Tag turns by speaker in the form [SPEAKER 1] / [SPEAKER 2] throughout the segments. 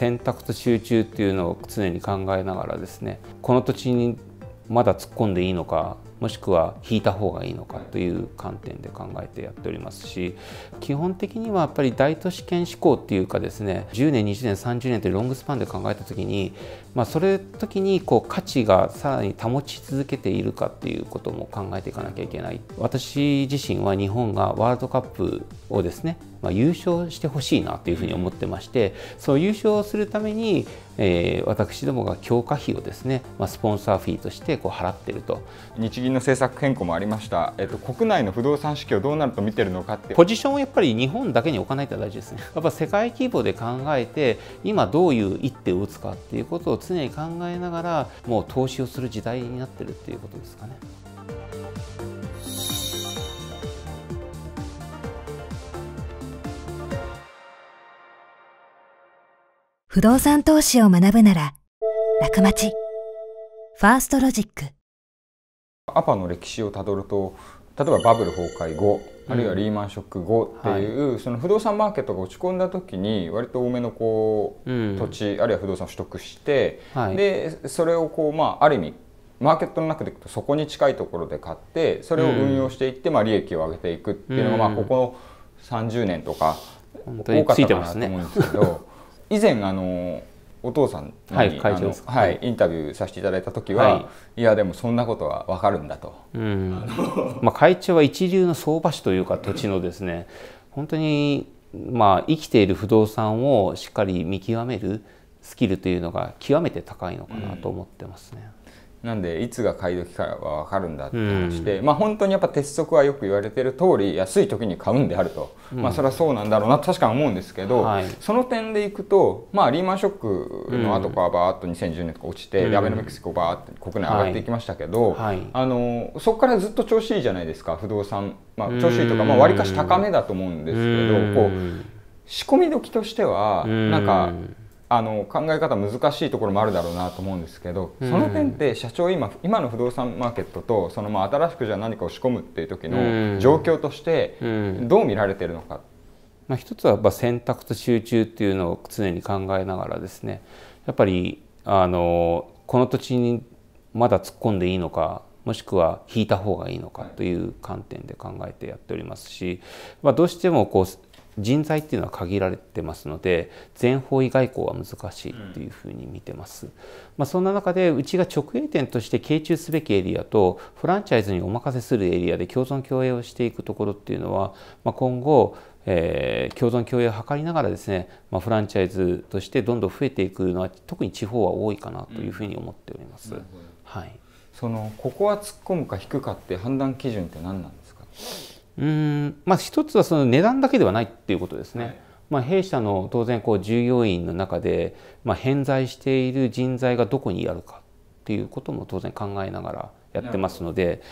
[SPEAKER 1] 選択と集中っていうのを常に考えながらですねこの土地にまだ突っ込んでいいのかもしくは引いた方がいいのかという観点で考えてやっておりますし基本的にはやっぱり大都市圏志向っていうかですね10年20年30年というロングスパンで考えた時に、まあ、それ時にこう価値がさらに保ち続けているかっていうことも考えていかなきゃいけない私自身は日本がワールドカップをですね、まあ、優勝してほしいなというふうに思ってましてその優勝
[SPEAKER 2] するためにえ私どもが強化費をですね、まスポンサーフィーとしてこう払ってると日銀の政策変更もありました、えっと、と国内の不動産市況どうなると見てるのかってポジションをやっぱり日本だけに置かないと大事ですねやっぱ世界規模で考えて今
[SPEAKER 1] どういう一手を打つかっていうことを常に考えながらもう投資をする時代になってるっていうことですかね。
[SPEAKER 2] 不動産投資を学ぶなら、楽町。ファーストロジック。アパの歴史をたどると、例えばバブル崩壊後、あるいはリーマンショック後っていう、うんはい、その不動産マーケットが落ち込んだ時に割と多めのこう、うん、土地あるいは不動産を取得して、はい、でそれをこう、まあ、ある意味マーケットの中でいくとそこに近いところで買ってそれを運用していって、うん、まあ、利益を上げていくっていうのが、まあ、ここの30年とか多かったかなと思うんですけど。以前あのお父さんに、はいはい、インタビューさせていただいた時は、はい、いやでもそんなことは分かるんだと。
[SPEAKER 1] うんまあ、会長は一流の相場師というか土地のですね本当にまあ生きている不動産をしっかり見極め
[SPEAKER 2] るスキルというのが極めて高いのかなと思ってますね。うんなんでいつが買い時かは分かるんだって話して、うん、まあ本当にやっぱ鉄則はよく言われている通り安い時に買うんであると、うん、まあそれはそうなんだろうな確かに思うんですけど、はい、その点でいくとまあリーマンショックの後からバーっと2010年とか落ちて、うん、アベノミクスこうバーっと国内上がっていきましたけど、はいはい、あのそこからずっと調子いいじゃないですか不動産、まあ、調子いいとかわり、まあ、かし高めだと思うんですけどこう仕込み時としてはなんか。あの考え方難しいところもあるだろうなと思うんですけど、その点って社長今今の不動産マーケットとそのまあ新しくじゃあ何かを仕込むっていう時の状況としてどう見られてるのか、
[SPEAKER 1] まあ、一つはやっ選択と集中っていうのを常に考えながらですねやっぱりあのこの土地にまだ突っ込んでいいのかもしくは引いた方がいいのかという観点で考えてやっておりますし、まあ、どうしてもこう人材っていうのは限られてますので全方位外交は難しいっていうふうに見てます、うん、まあ、そんな中でうちが直営店として傾注すべきエリアとフランチャイズにお任せするエリアで共存共栄をしていくところっていうのは、まあ、今後えー、共存共栄を図りながらですね、まあ、フランチャイズとしてどんどん増えていくのは特に地方は多いかなというふうに思っております。うん、はい、
[SPEAKER 2] そのここは突っ込むか引くかって判断基準って何なんですか
[SPEAKER 1] うんまあ、一つはその値段だけではないっていうことですね。はい、まあ、弊社の当然こう従業員の中で、まあ、偏在している人材がどこにあるかっていうことも当然考えながらやってますので、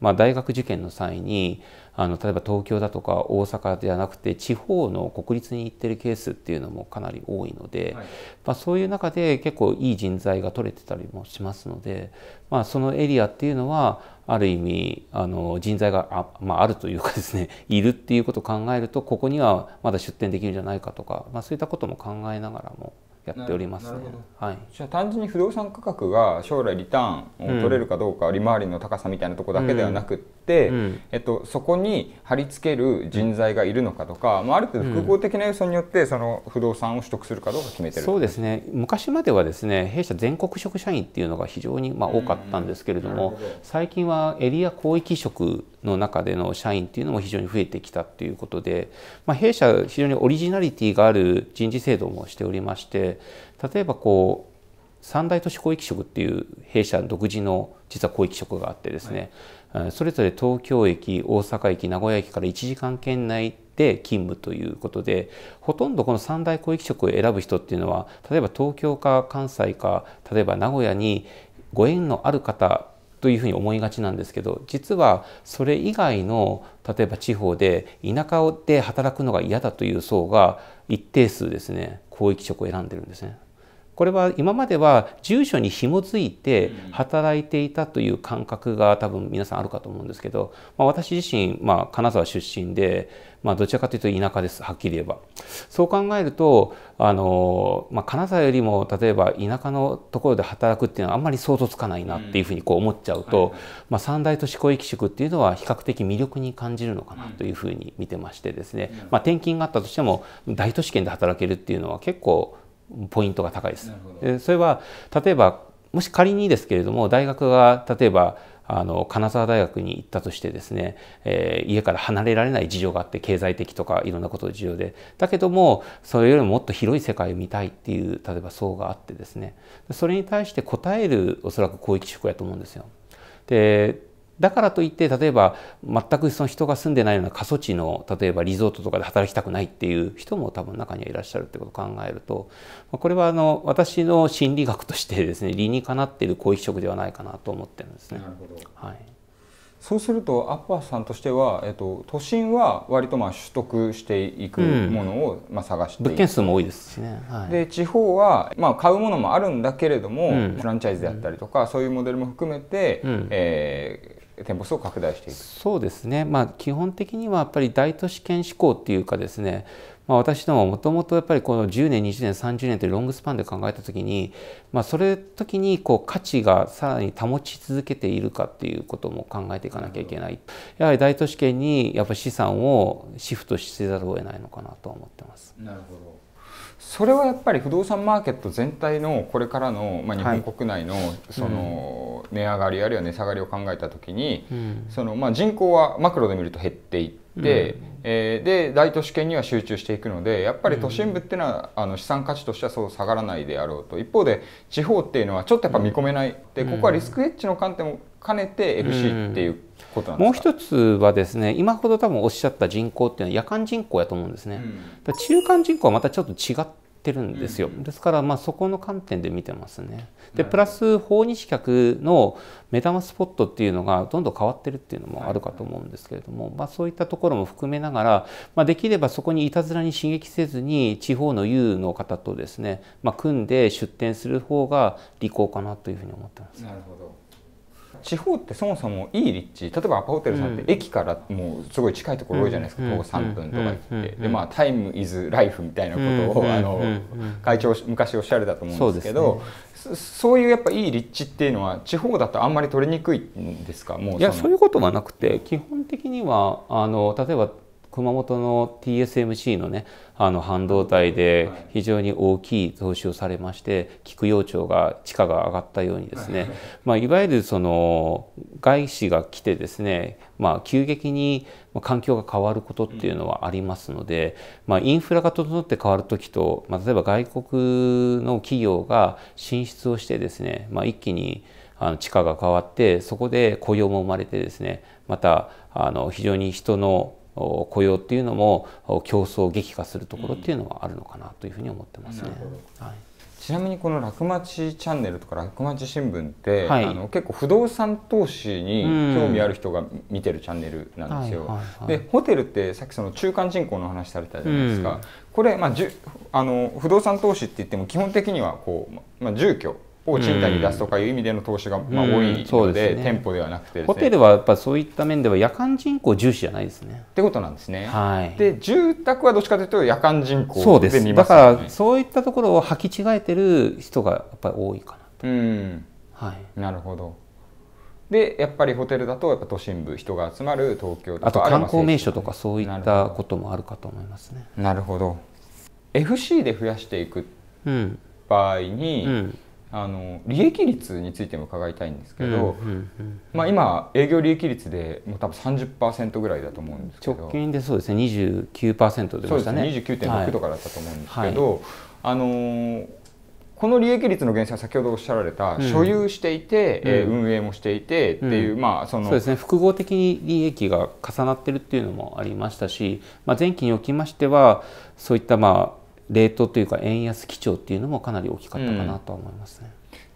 [SPEAKER 1] まあ、大学受験の際にあの例えば東京だとか大阪ではなくて地方の国立に行ってるケースっていうのもかなり多いので、はい、まあ、そういう中で結構いい人材が取れてたりもしますので、まあ、そのエリアっていうのはある意味あの人材があ,、まあ、あるというかですね いるっていうことを考えるとここにはまだ出店できるんじゃないかとか、
[SPEAKER 2] まあ、そういったことも考えながらも
[SPEAKER 1] やっておりますね。
[SPEAKER 2] はい、じゃあ単純に不動産価格が将来リターンを取れるかどうか、うん、利回りの高さみたいなとこだけではなくっ、うん、えっと、そこに貼り付ける人材がいるのかとか、まあ、ある程度複合的な予算によってその不動産を取得するかどうか決めてる、そう
[SPEAKER 1] ですね昔まではですね弊社全国職社員っていうのが非常にまあ多かったんですけれども、うん、最近はエリア広域職の中での社員っていうのも非常に増えてきたっていうことで、まあ、弊社非常にオリジナリティがある人事制度もしておりまして例えばこう三大都市広域職っていう弊社独自の実は広域職があってですね、はい、それぞれ東京駅大阪駅名古屋駅から1時間圏内で勤務ということでほとんどこの三大広域職を選ぶ人っていうのは例えば東京か関西か例えば名古屋にご縁のある方というふうに思いがちなんですけど実はそれ以外の例えば地方で田舎で働くのが嫌だという層が一定数ですね広域職を選んでるんですね。これは今までは住所に紐づいて働いていたという感覚が多分皆さんあるかと思うんですけど、まあ、私自身、まあ、金沢出身で、まあ、どちらかというと田舎ですはっきり言えば。そう考えるとあの、まあ、金沢よりも例えば田舎のところで働くっていうのはあんまり想像つかないなっていうふうにこう思っちゃうと、まあ、三大都市広域宿っていうのは比較的魅力に感じるのかなというふうに見てましてですね、まあ、転勤があったとしても大都市圏で働けるっていうのは結構ポイントが高いです。それは例えばもし仮にですけれども大学が例えばあの金沢大学に行ったとしてですね、えー、家から離れられない事情があって経済的とかいろんなこと事情でだけどもそれよりももっと広い世界を見たいっていう例えば層があってですねそれに対して答えるおそらく広域志向やと思うんですよ。でだからといって例えば全くその人が住んでないような過疎地の例えばリゾートとかで働きたくないっていう人も多分中にはいらっしゃるってことを考えるとこれは
[SPEAKER 2] あの私の心理学とし
[SPEAKER 1] てですね 理にかなっている後遺色ではないかなと思ってるんですね。な
[SPEAKER 2] るほどはいそうするとアッパーさんとしては、えっと、都心は割とまあ取得していくものを、まあ、探して、うん、物件数も
[SPEAKER 1] 多いですしね、
[SPEAKER 2] はい、で地方は、まあ、買うものもあるんだけれども、うん、フランチャイズであったりとか、うん、そういうモデルも含めて、うん、えー店舗数を拡大していくそうですね、まあ、基本的にはやっぱり大都市
[SPEAKER 1] 圏志向っていうかですね、まあ、私どももともとやっぱりこの10年20年30年というロングスパンで考えたときに、まあ、それ時にこう価値がさらに保ち続けているかっていうことも考えていかなきゃいけないやはり大都市圏にやっぱり資産を
[SPEAKER 2] シフトしせざるを得ないのかなと思ってます。なるほどそれはやっぱり不動産マーケット全体のこれからの、まあ、日本国内のその値上がりあるいは値下がりを考えた時に、そのまあ、人口はマクロで見ると減っていって、えー、で大都市圏には集中していくのでやっぱり都心部っていうのは、あの資産価値としてはそう下がらないであろうと一方で地方っていうのはちょっとやっぱ見込めない、でここはリスクエッジの観点も兼ねて f c っていうことなんですか、もう一つはですね今ほど多分おっしゃった人
[SPEAKER 1] 口っていうのは夜間人口やと思うんですね、中間人口はまたちょっと違っってるんですよ、ですからまあそこの観点で見てますね。でプラス訪日客の目玉スポットっていうのがどんどん変わってるっていうのもあるかと思うんですけれども、まあ、そういったところも含めながら、まあ、できればそこにいたずらに刺激せずに地方の U の方とですね、まあ、組んで出店する方が利口かなというふうに思って
[SPEAKER 2] ます。なるほど地方ってそもそもいい立地例えばアパホテルさんって駅からもうすごい近いところ多いじゃないですか、徒歩3分とか言ってでまあタイムイズライフみたいなことをあの会長昔おっしゃるだと思うんですけどそういうやっぱいい立地っていうのは地方だとあんまり取りにくいんですかもういやそういうことはなくて基本的にはあの例えば熊
[SPEAKER 1] 本の TSMC のねあの半導体で非常に大きい投資をされまして菊陽町が地価が上がったようにですね、まあ、いわゆるその外資が来てですね、まあ、急激に環境が変わることっていうのはありますので、まあ、インフラが整って変わる時と、まあ、例えば外国の企業が進出をしてですね、まあ、一気にあの地価が変わってそこで雇用も生まれてですねまたあの非常に人の雇用っていうのも競争激化するところっていうのはあるのかなというふうに思ってますね。
[SPEAKER 2] はいちなみにこの楽町チャンネルとか楽町新聞って、はい、あの結構不動産投資に興味ある人が見てるチャンネルなんですよ。はいはいはい、でホテルってさっきその中間人口の話されたじゃないですか、これ、まあ、じゅあの不動産投資って言っても基本的にはこう、まあ、住居を賃貸に出すとかいう意味での投資がまあ多いので,、店舗ではなくて、ね、ホテル
[SPEAKER 1] はやっぱそういった面では夜間人口重視じゃないですね。っ
[SPEAKER 2] てことなんですね。はい、で住宅はどっちかというと夜間人口で見ます、ね、そうですだからそういったところを履き違え
[SPEAKER 1] てる人がやっぱり多いかなと。うんはい、なるほど
[SPEAKER 2] でやっぱりホテルだとやっぱ都心部人が集まる東京とかあと観光
[SPEAKER 1] 名所とかそういったこ
[SPEAKER 2] ともあるかと思いますね。なるほど FC で増やしていく場合に、うんうんあの利益率についても伺いたいんですけど、まあ、今営業利益率でもう多分30%ぐらいだと思うんですけど直近でそうですね
[SPEAKER 1] 29%
[SPEAKER 2] 出ましたねそですね29.6とかだったと思うんですけど、はいはい、あのこの利益率の源泉は先ほどおっしゃられた、うん、所有していて、うん、え運営もしていてっていう、うん、まあそのそうですね複合的に利益が重なってるっていうのもありましたし、
[SPEAKER 1] まあ、前期におきましてはそういったまあレートというか円安基調っていうのもかなり大きかったかなと思いますね。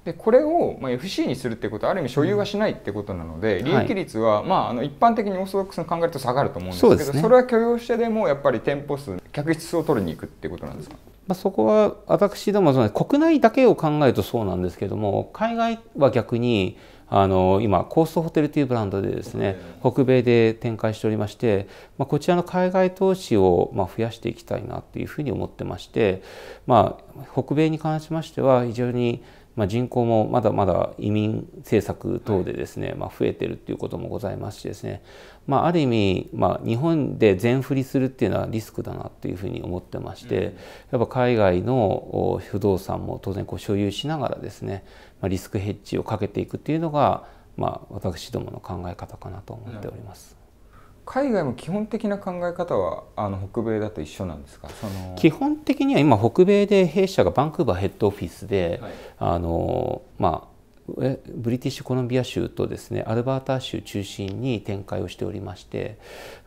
[SPEAKER 2] うん、でこれを、まあ、FC にするってことはある意味所有はしないってことなので、利益率は、まあ、あの一般的にオーソドックスの考えると下がると思うんですけどそ、ね,、れは許容してでもやっぱり店舗数客室を取りに行くってことなんですか、
[SPEAKER 1] まあ、そこは私ども国内だけを考えるとそうなんですけども海外は逆にあの今コーストホテルというブランドでですね北米で展開しておりまして、まあ、こちらの海外投資をま増やしていきたいなというふうに思ってまして、まあ、北米に関しましては非常にま人口もまだまだ移民政策等でですね、まあ、増えてるということもございますしですね、まああ、る意味、まあ、日本で全振りするっていうのはリスクだなというふうに思ってまして、やっぱ海外の不動産も当然こう所有しながらですね、リスクヘッジをかけていくっていうのが、まあ、私どもの考え方かなと思っております。
[SPEAKER 2] 海外も基本的な考え方は
[SPEAKER 1] あの北米だと一緒なんですか基本的には今北米で弊社がバンクーバーヘッドオフィスで、はい、あのまあブリティッシュコロンビア州とですねアルバータ州中心に展開をしておりまして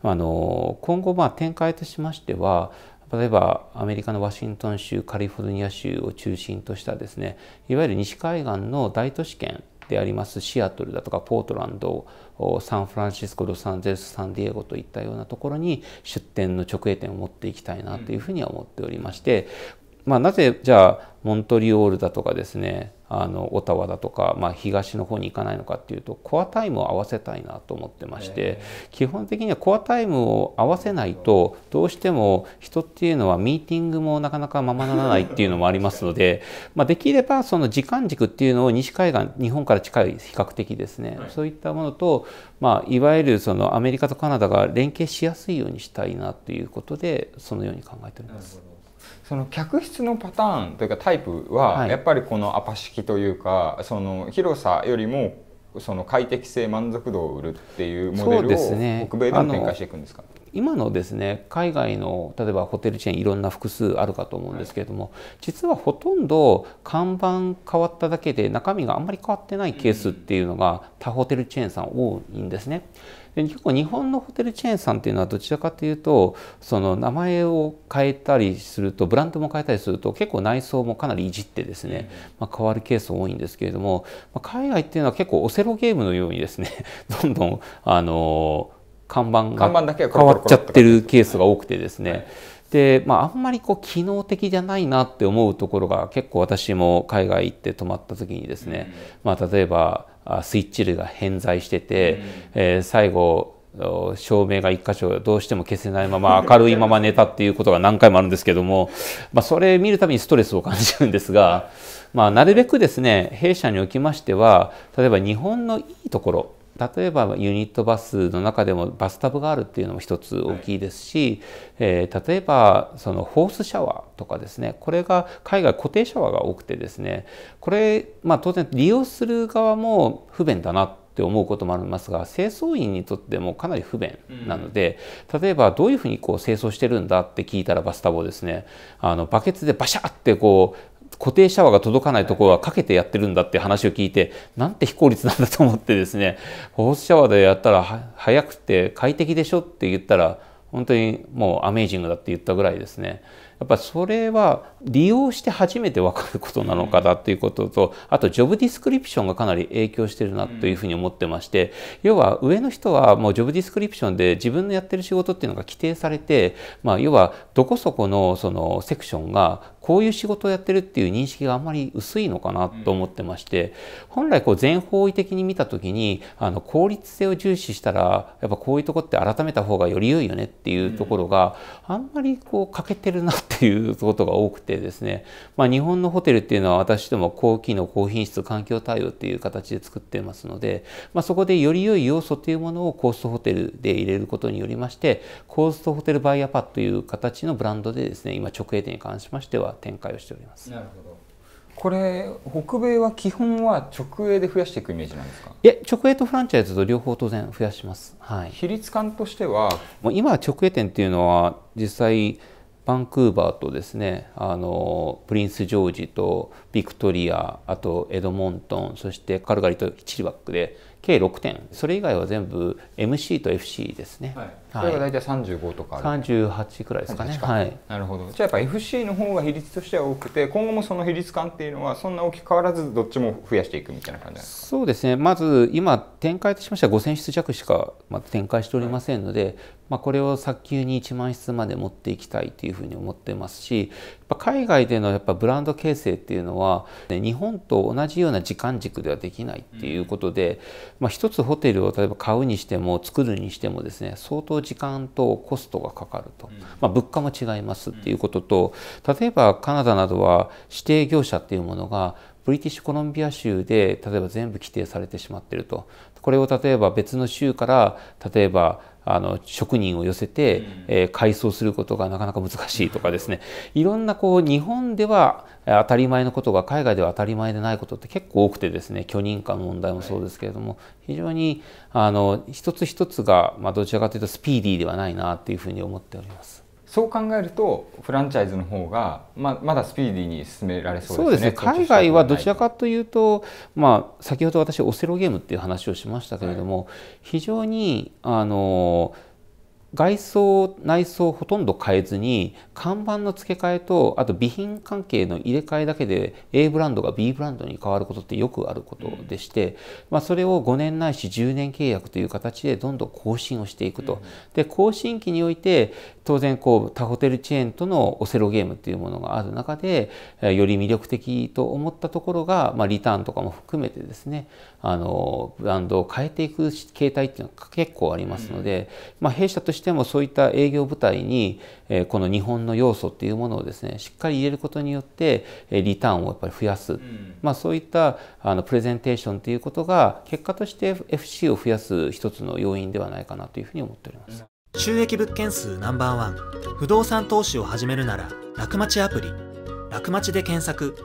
[SPEAKER 1] あの今後まあ展開としましては例えばアメリカのワシントン州カリフォルニア州を中心としたですねいわゆる西海岸の大都市圏でありますシアトルだとかポートランドサンフランシスコロサンゼルスサンディエゴといったようなところに出店の直営店を持っていきたいなというふうには思っておりましてまあ、なぜじゃあモントリオールだとかですねあのオタワだとか、まあ、東の方に行かないのかっていうとコアタイムを合わせたいなと思ってまして、基本的にはコアタイムを合わせないとどうしても人っていうのはミーティングもなかなかままならないっていうのもありますので、まあ、できればその時間軸っていうのを西海岸日本から近い比較的ですね、そういったものと、まあ、いわゆるそのアメリカとカナダが連携しやすいようにしたいなということでそのように考えております。
[SPEAKER 2] その客室のパターンというかタイプはやっぱりこのアパ式というか、はい、その広さよりもその快適性満足度を売るっていうモデルを北米で展開していくんですか、ね、今のですね
[SPEAKER 1] 海外の例えばホテルチェーンいろんな複数あるかと思うんですけれども、はい、実はほとんど看板変わっただけで中身があんまり変わってないケースっていうのが他ホテルチェーンさん多いんですね。で結構日本のホテルチェーンさんっていうのはどちらかというとその名前を変えたりするとブランドも変えたりすると結構内装もかなりいじってですね、まあ、変わるケース多いんですけれども、まあ、海外っていうのは結構オセロゲームのようにですね どんどんあのー看板が変わっちゃってるケースが多くてですね、で、まあ、あんまりこう機能的じゃないなって思うところが結構私も海外行って泊まった時にですね、まあ、例えばスイッチ類が偏在してて、えー、最後照明が1箇所どうしても消せないまま明るいまま寝たっていうことが何回もあるんですけども、まあ、それ見るたびにストレスを感じるんですが、まあ、なるべくですね弊社におきましては例えば日本のいいところ例えばユニットバスの中でもバスタブがあるっていうのも一つ大きいですし、はい、えー、例えばそのホースシャワーとかですねこれが海外固定シャワーが多くてですねこれ、まあ、当然利用する側も不便だなって思うこともありますが清掃員にとってもかなり不便なので、うん、例えばどういうふうにこう清掃してるんだって聞いたらバスタブをですねあのバケツでバシャってこう固定シャワーが届かないところはかけてやってるんだって話を聞いてなんて非効率なんだと思ってですねホースシャワーでやったら早くて快適でしょって言ったら本当にもうアメージングだって言ったぐらいですねやっぱそれは利用して初めて分かることなのかなということとあとジョブディスクリプションがかなり影響してるなというふうに思ってまして要は上の人はもうジョブディスクリプションで自分のやってる仕事っていうのが規定されてまあ要はどこそこのそのセクションがこういう仕事をやってるっていう認識があんまり薄いのかなと思ってまして、本来こう全方位的に見た時にあの効率性を重視したらやっぱこういうとこって改めた方がより良いよねっていうところが、あんまりこう欠けてるなっていうことが多くてですね、まあ、日本のホテルっていうのは私ども高機能高品質環境対応っていう形で作ってますので、まあ、そこでより良い要素というものをコーストホテルで入れることによりましてコーストホテルバイアパッという形のブランドでですね今直営店に関しましては展開をしておりますな
[SPEAKER 2] るほどこれ北米は基本は直営で増やしていくイメージなんですかいや直営とフランチ
[SPEAKER 1] ャイズと両方当然増やします、はい、
[SPEAKER 2] 比率感としては
[SPEAKER 1] もう今直営店っていうのは実際バンクーバーとですねあのプリンス・ジョージとビクトリアあとエドモントンそしてカルガリとチリバックで計6点それ以外は全部 MC と FC ですね、
[SPEAKER 2] はい、それが大体35とかある
[SPEAKER 1] 38くらいですかねはい
[SPEAKER 2] なるほどじゃあやっぱ FC の方が比率としては多くて今後もその比率感っていうのはそんな大きく変わらずどっちも増やしていくみたいな感じですか
[SPEAKER 1] そうですねまず今展開としましては5000室弱しか展開しておりませんので、はい、まあ、これを早急に1万室まで持っていきたいというふうに思ってますし海外でのやっぱブランド形成っていうのは日本と同じような時間軸ではできないっていうことで、まあ、つホテルを例えば買うにしても作るにしてもですね相当時間とコストがかかると、まあ、物価も違いますっていうことと例えばカナダなどは指定業者っていうものがブリティッシュコロンビア州で例えば全部規定されてしまってるとこれを例えば別の州から例えばあの職人を寄せて、えー、改装することがなかなか難しいとかですねいろんなこう日本では当たり前のことが海外では当たり前でないことって結構多くてですね許認可の問題もそうですけれども、非常にあの一つ一つが、まあ、どちらかというとスピーディーではないなというふうに思っております。
[SPEAKER 2] そう考えるとフランチャイズの方がままだスピーディーに進められそうですね、ね、海外はどち
[SPEAKER 1] らかというと、まあ、先ほど私オセロゲームっていう話をしましたけれども、はい、非常にあの外装内装ほとんど変えずに看板の付け替えとあと備品関係の入れ替えだけで A ブランドが B ブランドに変わることってよくあることでして、うん、まあ、それを5年ないし10年契約という形でどんどん更新をしていくと、うん、で更新期において当然こう他ホテルチェーンとのオセロゲームっていうものがある中でより魅力的と思ったところが、まあ、リターンとかも含めてですねあのブランドを変えていく形態っていうのが結構ありますので、うん、まあ、弊社としてもそういった営業部隊にこの日本の要素っていうものをですねしっかり入れることによってリターンをやっぱり増やす、うん、まあ、そういったあのプレゼンテーションっていうことが結果として FC を増やす一つの要因ではないかなというふうに思っております。うん収益物件数ナンバーワン不動産投資を始めるなら楽町アプリ楽町で検索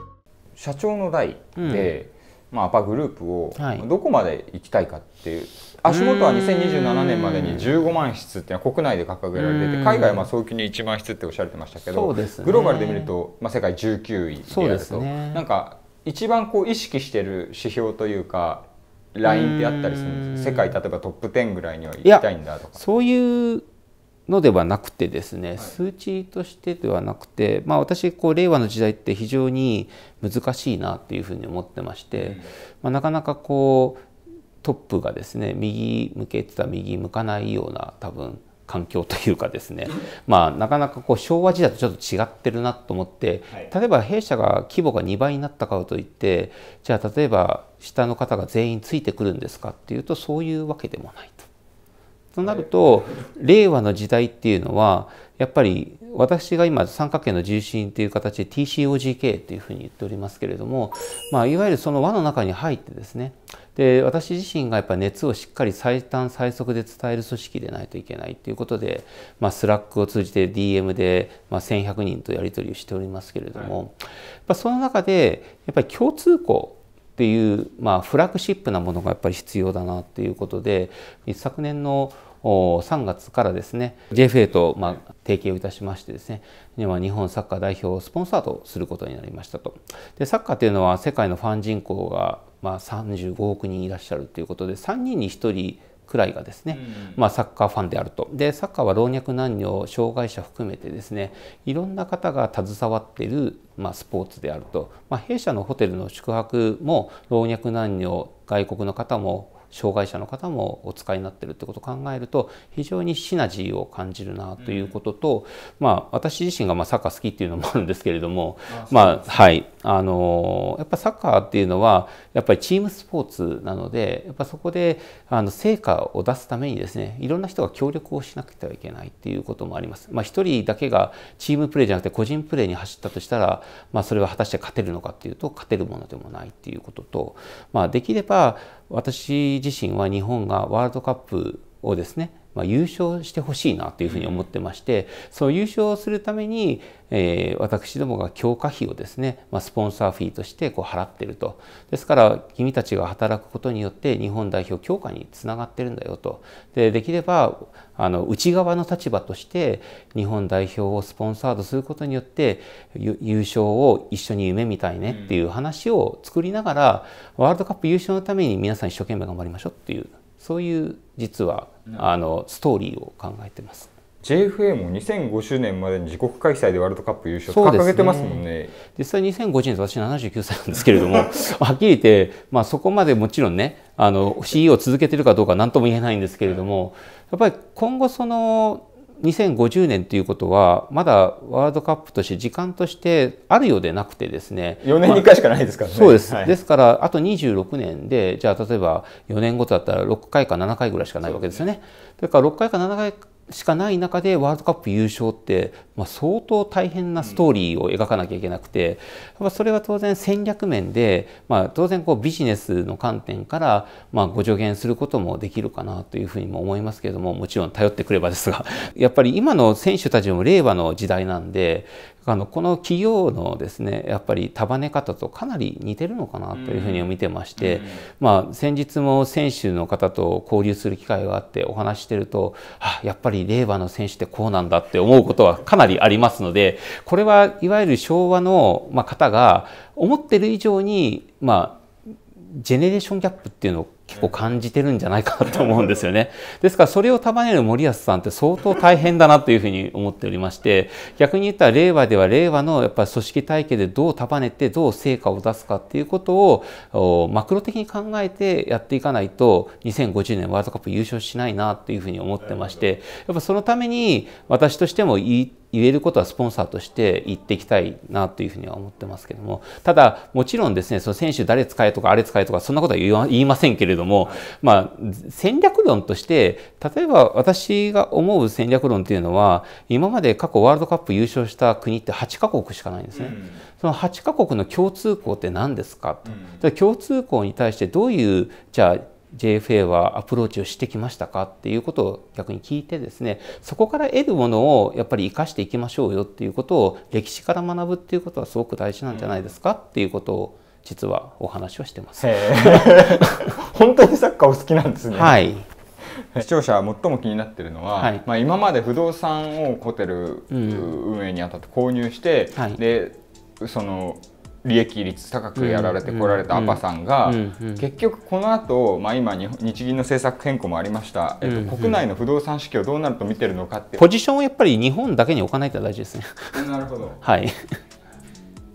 [SPEAKER 2] 社長の代で、うん、まあ、アパグループをどこまで行きたいかっていう、はい、足元は2027年までに15万室っていうのは国内で掲げられてて海外はまあ早期に1万室っておっしゃってましたけど、ね、グローバルで見ると、まあ、世界19位でやると、ね、なんか一番こう意識してる指標というかラインであったりするんです世界例えばトップ10ぐらいには行きたいんだと
[SPEAKER 1] かそういうのではなくてですね、数値としてではなくて、まあ、私こう令和の時代って非常に難しいなっていうふうに思ってまして、うん、まあ、なかなかこうトップがですね右向けてた右向かないような多分環境というかですね、まあ、なかなかこう昭和時代とちょっと違ってるなと思って、例えば弊社が規模が2倍になったからといってじゃあ例えば下の方が全員ついてくるんですかっていうとそういうわけでもないと。となると、令和の時代っていうのはやっぱり私が今三角形の重心という形で TCOGK というふうに言っておりますけれども、まあ、いわゆるその輪の中に入ってですねで私自身がやっぱ熱をしっかり最短最速で伝える組織でないといけないということで、まあ、スラックを通じて DM で、まあ、1100人とやり取りをしておりますけれども、はい、その中でやっぱり共通項っていう、まあ、フラッグシップなものがやっぱり必要だなっていうことで一昨年の3月からですね JFA とまあ提携をいたしましてですね日本サッカー代表をスポンサーとすることになりましたとでサッカーというのは世界のファン人口がまあ35億人いらっしゃるということで3人に1人くらいがですね、まあ、サッカーファンであるとでサッカーは老若男女障害者含めてですねいろんな方が携わっている、まあ、スポーツであると、まあ、弊社のホテルの宿泊も老若男女外国の方も障害者の方もお使いになってるってことを考えると非常にシナジーを感じるなということと、うん、まあ、私自身がまサッカー好きっていうのもあるんですけれどもまはいあのやっぱサッカーっていうのはやっぱりチームスポーツなのでやっぱそこであの成果を出すためにですねいろんな人が協力をしなくてはいけないっていうこともあります。まあ、人だけがチームプレーじゃなくて個人プレーに走ったとしたら、まあ、それは果たして勝てるのかっていうと勝てるものでもないっていうことと、まあ、できれば私自身は日本がワールドカップをですねまあ、優勝してほしいなというふうに思ってまして、その優勝するために、えー、私どもが強化費をですね、まあ、スポンサーフィーとしてこう払ってると。ですから、君たちが働くことによって日本代表強化につながってるんだよと。で、できれば、あの、内側の立場として日本代表をスポンサードすることによって、優勝を一緒に夢見たいねっていう話を作りながら、ワールドカップ優勝のために皆さん一生懸命頑張りましょうっていう、そ
[SPEAKER 2] ういう実はあのストーリーを考えてます。JFA も2 0 5周年までに自国開催でワールドカップ優勝掲げてますもんね、ね、実際2005年私79歳
[SPEAKER 1] なんですけれども はっきり言って、まあ、そこまでもちろんねあの CE を続けてるかどうか何とも言えないんですけれどもやっぱり今後その2050年ということはまだワールドカップとして時間としてあるようでなくてですね4年に1回しかないですからね、まあ、そうです、はい、ですからあと26年でじゃあ例えば4年後だったら6回か7回ぐらいしかないわけですよね。それから6回か7回しかない中でワールドカップ優勝って、まあ、相当大変なストーリーを描かなきゃいけなくてそれは当然戦略面で、まあ、当然こうビジネスの観点から、まあ、ご助言することもできるかなというふうにも思いますけれどももちろん頼ってくればですがやっぱり今の選手たちも令和の時代なんであのこの企業のですねやっぱり束ね方とかなり似てるのかなというふうに見てまして、うん、まあ、先日も選手の方と交流する機会があってお話してるとあやっぱり令和の選手ってこうなんだって思うことはかなりありますのでこれはいわゆる昭和の、ま方が思ってる以上に、まあ、ジェネレーションギャップっていうのを結構感じてるんじゃないかと思うんですよね。ですからそれを束ねる森保さんって相当大変だなというふうに思っておりまして逆に言ったら令和では令和のやっぱり組織体系でどう束ねてどう成果を出すかっていうことをマクロ的に考えてやっていかないと2050年ワールドカップ優勝しないなというふうに思ってましてやっぱそのために私としても言えることはスポンサーとして言っていきたいなというふうには思ってますけども、ただ、もちろんですね、その選手誰使えとか、あれ使えとか、そんなことは言いませんけれども、まあ、戦略論として、例えば私が思う戦略論というのは、今まで過去ワールドカップ優勝した国って8カ国しかないんですね。うん、その8カ国の共通項って何ですかと。うん、共通項に対してどういう、じゃあ、JFA はアプローチをしてきましたかっていうことを逆に聞いてですねそこから得るものをやっぱり生かしていきましょうよっていうことを歴史から学ぶっていうことはすごく大事なんじゃないですかっていうことを実はお話
[SPEAKER 2] をしてます。本当にサッカーお好きなんですね。はい。視聴者は最も気になってるのは、はい、まあ、今まで不動産をホテル運営にあたって購入して、うんはい、でその利益率高くやられてこられたアパさんが結局この後、まあ今日銀の政策変更もありました、えっと、国内の不動産市況どうなると見てるのかってポジションをやっぱり日本だけに
[SPEAKER 1] 置かないと大事ですね。なるほど、はい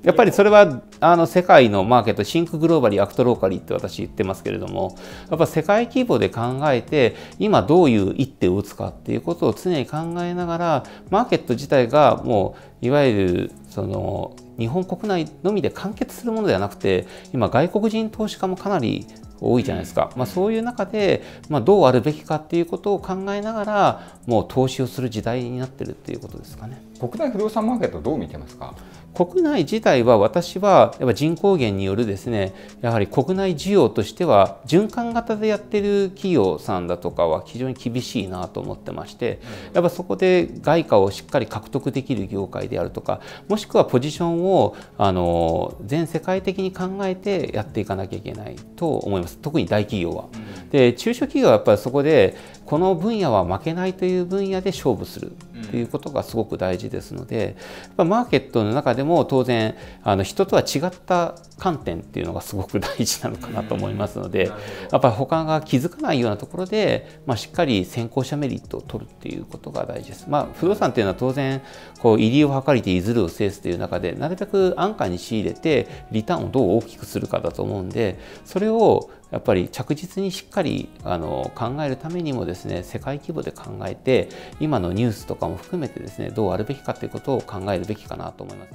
[SPEAKER 1] やっぱりそれはあの世界のマーケット、シンクグローバリー、アクトローカリーって私言ってますけれども、やっぱ世界規模で考えて、今どういう一手を打つかっていうことを常に考えながら、マーケット自体がもう、いわゆるその日本国内のみで完結するものではなくて今外国人投資家もかなり多いじゃないですか、まあ、そういう中で、まあ、どうあるべきかっていうことを考えながらもう投資をする時代になってるっていうことですかね。
[SPEAKER 2] 国内不動産マーケットどう見てますか
[SPEAKER 1] 国内自体は私はやっぱ人口減によるですねやはり国内需要としては循環型でやってる企業さんだとかは非常に厳しいなと思ってましてやっぱそこで外貨をしっかり獲得できる業界であるとかもしくはポジションをあの全世界的に考えてやっていかなきゃいけないと思います特に大企業は。で中小企業はやっぱりそこでこの分野は負けないという分野で勝負するということがすごく大事ですのでマーケットの中でも当然あの人とは違った観点っていうのがすごく大事なのかなと思いますのでやっぱり他が気づかないようなところで、まあ、しっかり先行者メリットを取るっていうことが大事です。まあ、不動産っていうのは当然こう入りを図りていずれを制すという中でなるべく安価に仕入れてリターンをどう大きくするかだと思うんでそれをやっぱり着実にしっかりあの考えるためにもですね世界規模で考えて今のニュースとかも含めてですねどうあるべきかということを考えるべきかなと思います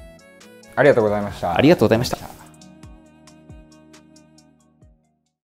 [SPEAKER 2] ありがとうございましたありがとうございました